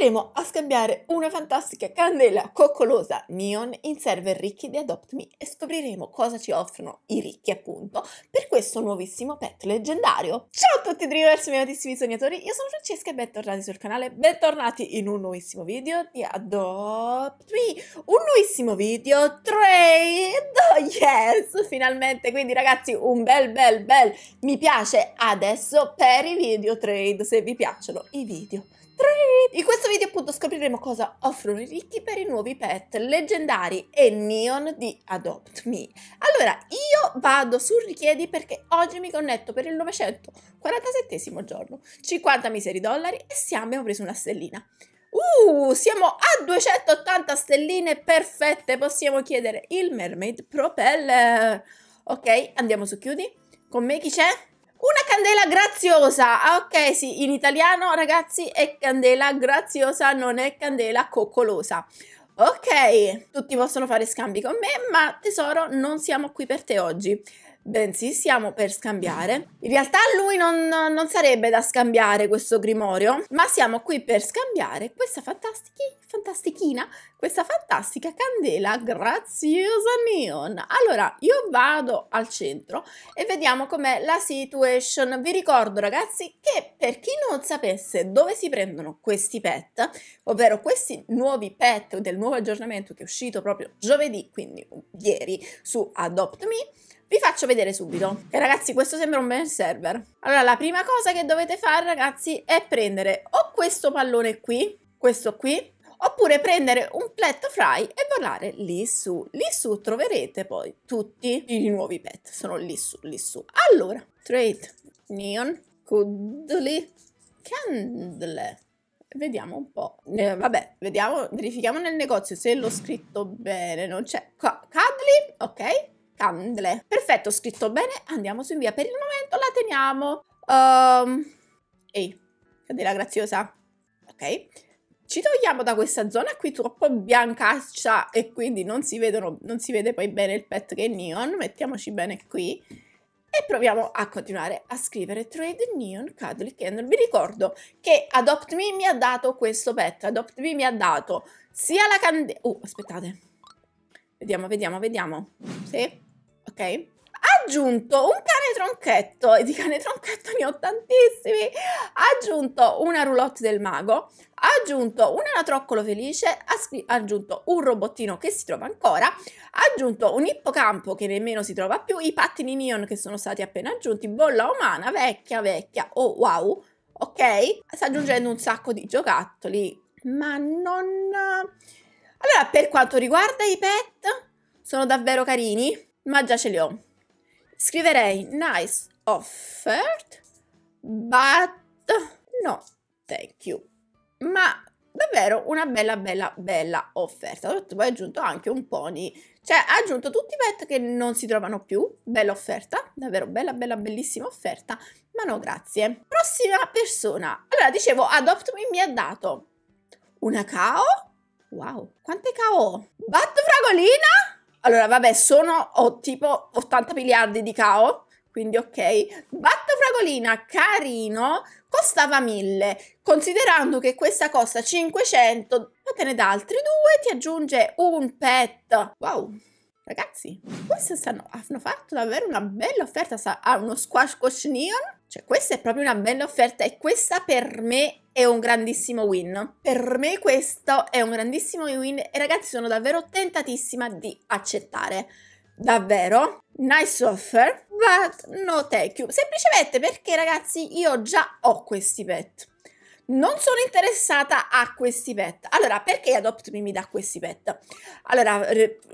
andremo a scambiare una fantastica candela coccolosa neon in server ricchi di Adopt Me e scopriremo cosa ci offrono i ricchi appunto per questo nuovissimo pet leggendario. Ciao a tutti Dreamers, miei amatissimi sognatori, io sono Francesca e bentornati sul canale, bentornati in un nuovissimo video di Adopt Me, un nuovissimo video trade, oh, yes, finalmente, quindi ragazzi un bel bel bel mi piace adesso per i video trade, se vi piacciono i video in questo video appunto scopriremo cosa offrono i ricchi per i nuovi pet leggendari e neon di Adopt Me. Allora, io vado su richiedi perché oggi mi connetto per il 947 giorno, 50 miseri dollari e siamo, abbiamo preso una stellina. Uh, siamo a 280 stelline perfette, possiamo chiedere il Mermaid Propeller. Ok, andiamo su chiudi. Con me chi c'è? Una candela graziosa. Ah, ok, sì, in italiano, ragazzi, è candela graziosa, non è candela coccolosa. Ok, tutti possono fare scambi con me, ma tesoro, non siamo qui per te oggi bensì siamo per scambiare. In realtà lui non, non sarebbe da scambiare questo grimorio, ma siamo qui per scambiare questa fantastica fantastichina, questa fantastica candela graziosa neon. Allora, io vado al centro e vediamo com'è la situation. Vi ricordo ragazzi che per chi non sapesse dove si prendono questi pet, ovvero questi nuovi pet del nuovo aggiornamento che è uscito proprio giovedì, quindi ieri, su Adopt Me, vi faccio vedere subito. E ragazzi, questo sembra un bel server. Allora, la prima cosa che dovete fare, ragazzi, è prendere o questo pallone qui, questo qui, oppure prendere un plat fry e volare lì su. Lì su troverete poi tutti i nuovi pet, sono lì su, lì su. Allora, trade, neon, cuddly, candle. Vediamo un po'. Eh, vabbè, vediamo, verifichiamo nel negozio se l'ho scritto bene. Non c'è. Cuddly, ok tandle. Perfetto, scritto bene, andiamo su invia. Per il momento la teniamo. Um, ehi, cade la graziosa. Ok. Ci togliamo da questa zona qui troppo biancaccia e quindi non si, vedono, non si vede poi bene il pet che è neon. Mettiamoci bene qui e proviamo a continuare a scrivere Trade Neon Cuddly Candle. Vi ricordo che Adopt Me mi ha dato questo pet, Adopt Me mi ha dato sia la candela... Uh, aspettate. Vediamo, vediamo, vediamo. Sì ok? Ha aggiunto un cane tronchetto, e di cane tronchetto ne ho tantissimi, ha aggiunto una roulotte del mago, ha aggiunto un anatroccolo felice, ha, scri- ha, aggiunto un robottino che si trova ancora, ha aggiunto un ippocampo che nemmeno si trova più, i pattini neon che sono stati appena aggiunti, bolla umana vecchia vecchia, oh wow, ok? Sta aggiungendo un sacco di giocattoli, ma non... Eh. Allora, per quanto riguarda i pet, sono davvero carini, ma già ce li ho. Scriverei nice offered, but no, thank you. Ma davvero una bella bella bella offerta. Poi ho aggiunto anche un pony, cioè ha aggiunto tutti i pet che non si trovano più, bella offerta, davvero bella bella bellissima offerta, ma no grazie. Prossima persona, allora dicevo Adopt Me mi ha dato una cao, wow, quante cao? Bat fragolina? Allora, vabbè, sono oh, tipo 80 miliardi di cao, quindi ok. Batto fragolina, carino, costava 1000. Considerando che questa costa 500, fatene d'altri ne dà due, ti aggiunge un pet. Wow! Ragazzi, queste stanno, hanno fatto davvero una bella offerta a uno squash coach neon. Cioè, questa è proprio una bella offerta e questa per me è un grandissimo win. Per me questo è un grandissimo win e ragazzi sono davvero tentatissima di accettare. Davvero, nice offer, but no thank you. Semplicemente perché ragazzi io già ho questi pet non sono interessata a questi pet. Allora, perché Adopt Me mi dà questi pet? Allora,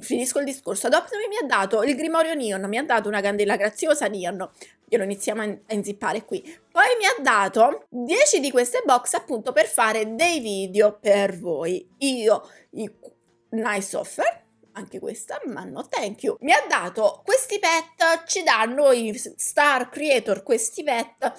finisco il discorso. Adopt Me mi ha dato il grimorio neon, mi ha dato una candela graziosa neon. Glielo iniziamo a, in a inzippare qui. Poi mi ha dato 10 di queste box appunto per fare dei video per voi. Io, i nice offer, anche questa, ma no thank you. Mi ha dato questi pet, ci danno i star creator questi pet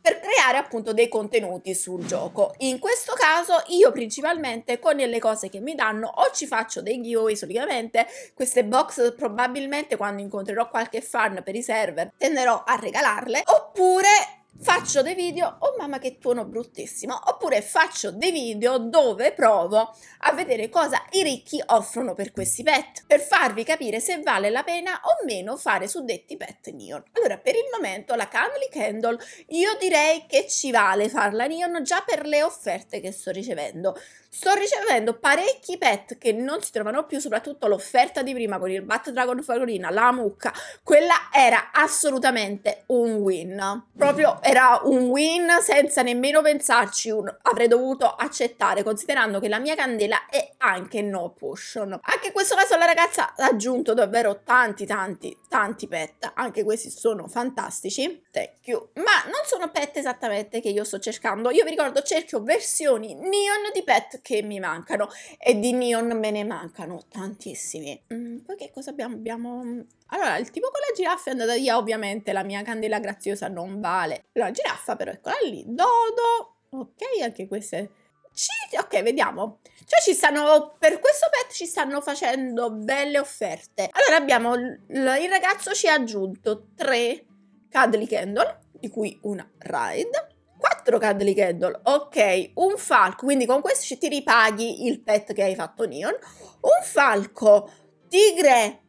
per creare appunto dei contenuti sul gioco. In questo caso io principalmente con le cose che mi danno o ci faccio dei giveaway solitamente, queste box probabilmente quando incontrerò qualche fan per i server tenderò a regalarle, oppure faccio dei video, oh mamma che tuono bruttissimo, oppure faccio dei video dove provo a vedere cosa i ricchi offrono per questi pet, per farvi capire se vale la pena o meno fare suddetti pet neon. Allora, per il momento la Camely Candle io direi che ci vale farla neon già per le offerte che sto ricevendo. Sto ricevendo parecchi pet che non si trovano più, soprattutto l'offerta di prima con il Bat Dragon Fagolina, la mucca, quella era assolutamente un win, proprio era un win senza nemmeno pensarci, un, avrei dovuto accettare, considerando che la mia candela è anche no potion. Anche in questo caso la ragazza ha aggiunto davvero tanti, tanti, tanti pet, anche questi sono fantastici, thank you. Ma non sono pet esattamente che io sto cercando, io vi ricordo cerchio versioni neon di pet che mi mancano e di neon me ne mancano tantissimi. Mm, poi che cosa abbiamo? Abbiamo mm, allora, il tipo con la giraffa è andata via, ovviamente la mia candela graziosa non vale. La giraffa però, eccola lì, dodo, ok, anche queste... Ci... Ok, vediamo. Cioè ci stanno, per questo pet ci stanno facendo belle offerte. Allora abbiamo, il ragazzo ci ha aggiunto tre Cuddly Candle, di cui una Ride, Quattro Cuddly Candle, ok, un falco, quindi con questo ci ti ripaghi il pet che hai fatto Neon, un falco, tigre,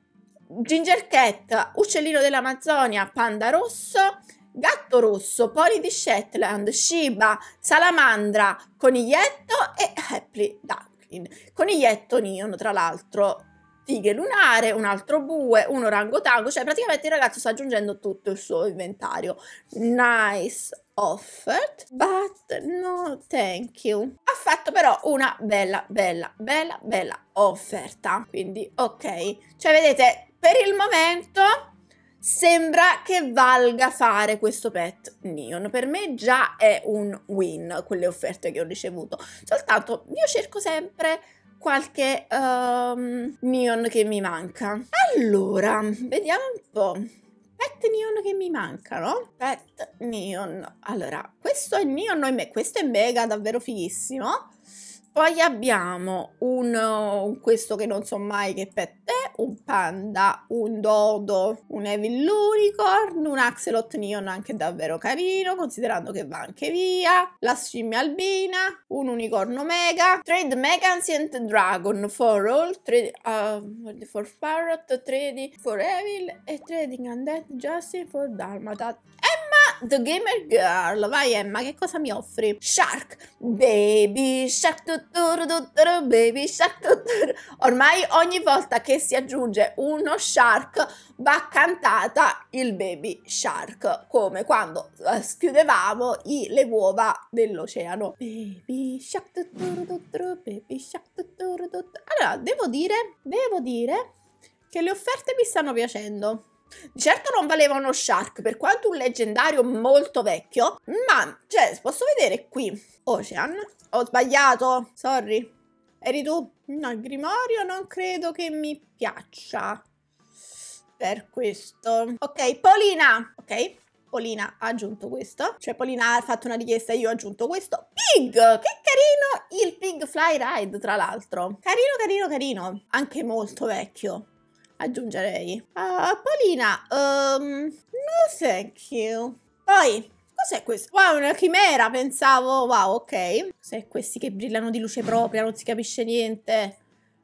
Ginger Cat, Uccellino dell'Amazzonia, Panda Rosso, Gatto Rosso, Poli di Shetland, Shiba, Salamandra, Coniglietto e Happy Duckling. Coniglietto Neon, tra l'altro, tighe lunare, un altro bue, un orangotango, cioè praticamente il ragazzo sta aggiungendo tutto il suo inventario. Nice offered, but no thank you. Ha fatto però una bella, bella, bella, bella offerta. Quindi ok, cioè vedete per il momento sembra che valga fare questo pet neon. Per me già è un win quelle offerte che ho ricevuto. Soltanto io cerco sempre qualche um, neon che mi manca. Allora, vediamo un po'. Pet neon che mi mancano. Pet neon. Allora, questo è neon, questo è mega, davvero fighissimo. Poi abbiamo un, un questo che non so mai che pet è, un panda, un dodo, un Evil Unicorn, un Axelot Neon anche davvero carino, considerando che va anche via, la scimmia albina, un unicorno mega, Trade Mega Ancient Dragon for All, trade, uh, for Parrot, Trading for Evil e Trading Undead Justice for Dalmatat. E The Gamer Girl, vai Emma, che cosa mi offri? Shark, baby shark, tuturu, tuturu, baby shark, tuturu. Ormai ogni volta che si aggiunge uno shark va cantata il baby shark, come quando eh, schiudevamo i, le uova dell'oceano. Baby shark, tuturu, tuturu, baby shark, tuturu, tuturu. Allora, devo dire, devo dire che le offerte mi stanno piacendo. Di certo non valeva uno Shark, per quanto un leggendario molto vecchio, ma, cioè, posso vedere qui, Ocean, ho sbagliato, sorry, eri tu? No, il Grimorio non credo che mi piaccia per questo. Ok, Polina, ok, Polina ha aggiunto questo, cioè Polina ha fatto una richiesta e io ho aggiunto questo. Pig, che carino, il Pig Fly Ride tra l'altro, carino, carino, carino, anche molto vecchio aggiungerei. Uh, ah, Polina, um, ehm, no thank you. Poi, cos'è questo? Wow, una chimera, pensavo. Wow, ok. Cos'è questi che brillano di luce propria, non si capisce niente.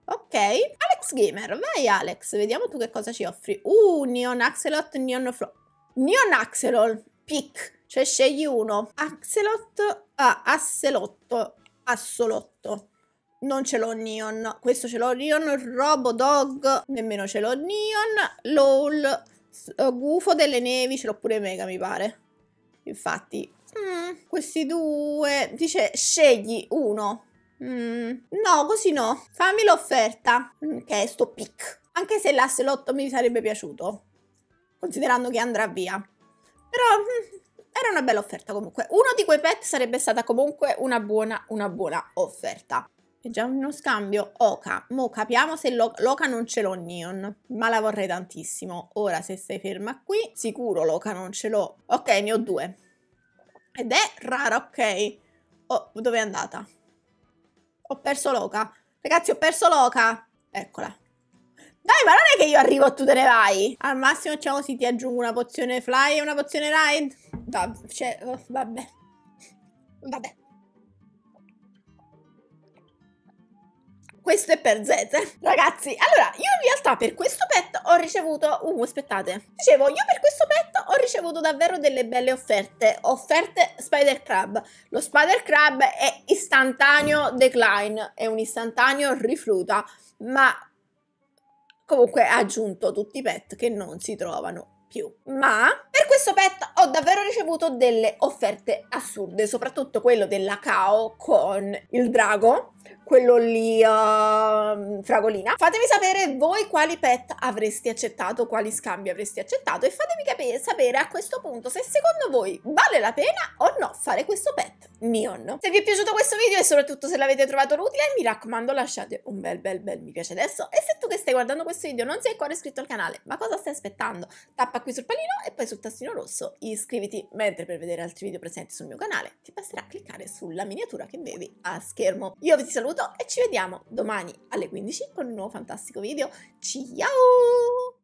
Ok, Alex Gamer, vai Alex, vediamo tu che cosa ci offri. Uh, Neon Axelot, Neon Flo... Neon Axelot, pick, cioè scegli uno. Axelot, ah, Asselotto, Assolotto non ce l'ho Neon, questo ce l'ho Neon, Robodog nemmeno ce l'ho Neon, LOL, eh, Gufo delle Nevi ce l'ho pure Mega mi pare. Infatti, mm, questi due, dice scegli uno. Mm, no, così no, fammi l'offerta, mm, che è sto pick. Anche se l'asse mi sarebbe piaciuto, considerando che andrà via. Però mm, era una bella offerta comunque. Uno di quei pet sarebbe stata comunque una buona, una buona offerta è già uno scambio Oca. Mo capiamo se lo, l'Oca non ce l'ho Neon, ma la vorrei tantissimo. Ora se stai ferma qui, sicuro l'Oca non ce l'ho. Ok, ne ho due. Ed è rara, ok. Oh, dove è andata? Ho perso l'Oca. Ragazzi, ho perso l'Oca. Eccola. Dai, ma non è che io arrivo e tu te ne vai. Al massimo, diciamo, si ti aggiungo una pozione fly e una pozione ride. Da, cioè, oh, vabbè. Vabbè. questo è per Zete. Ragazzi, allora, io in realtà per questo pet ho ricevuto... Uh, aspettate. Dicevo, io per questo pet ho ricevuto davvero delle belle offerte. Offerte Spider Crab. Lo Spider Crab è istantaneo decline, è un istantaneo rifluta, ma comunque ha aggiunto tutti i pet che non si trovano più. Ma per questo pet ho davvero ricevuto delle offerte assurde, soprattutto quello della Kao con il drago, quello lì uh, fragolina. Fatemi sapere voi quali pet avresti accettato, quali scambi avresti accettato e fatemi capire, sapere a questo punto se secondo voi vale la pena o no fare questo pet neon. Se vi è piaciuto questo video e soprattutto se l'avete trovato utile mi raccomando lasciate un bel bel bel mi piace adesso e se tu che stai guardando questo video non sei ancora iscritto al canale ma cosa stai aspettando? Tappa qui sul pallino e poi sul tastino rosso iscriviti mentre per vedere altri video presenti sul mio canale ti basterà cliccare sulla miniatura che vedi a schermo. Io vi saluto e ci vediamo domani alle 15 con un nuovo fantastico video. Ciao!